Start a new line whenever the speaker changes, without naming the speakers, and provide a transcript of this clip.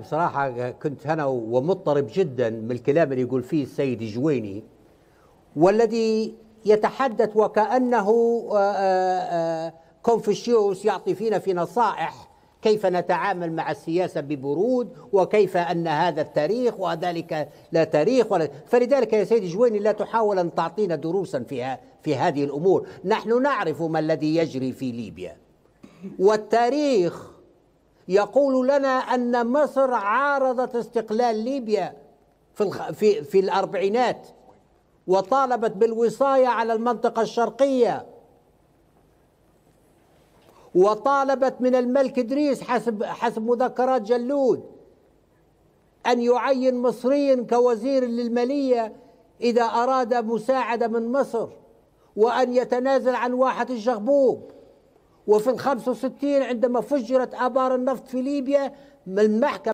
بصراحة كنت أنا ومضطرب جدا من الكلام اللي يقول فيه السيد جويني والذي يتحدث وكأنه آه، آه، آه، كونفوشيوس يعطي فينا في نصائح كيف نتعامل مع السياسة ببرود وكيف أن هذا التاريخ وذلك لا تاريخ ولا فلذلك يا سيدي جويني لا تحاول أن تعطينا دروسا فيها في هذه الأمور نحن نعرف ما الذي يجري في ليبيا والتاريخ يقول لنا أن مصر عارضت استقلال ليبيا في في في الأربعينات وطالبت بالوصاية على المنطقة الشرقية وطالبت من الملك إدريس حسب حسب مذكرات جلود أن يعين مصري كوزير للمالية إذا أراد مساعدة من مصر وأن يتنازل عن واحة الشغبوب وفي الخمسة وستين عندما فجرت آبار النفط في ليبيا من المحكمة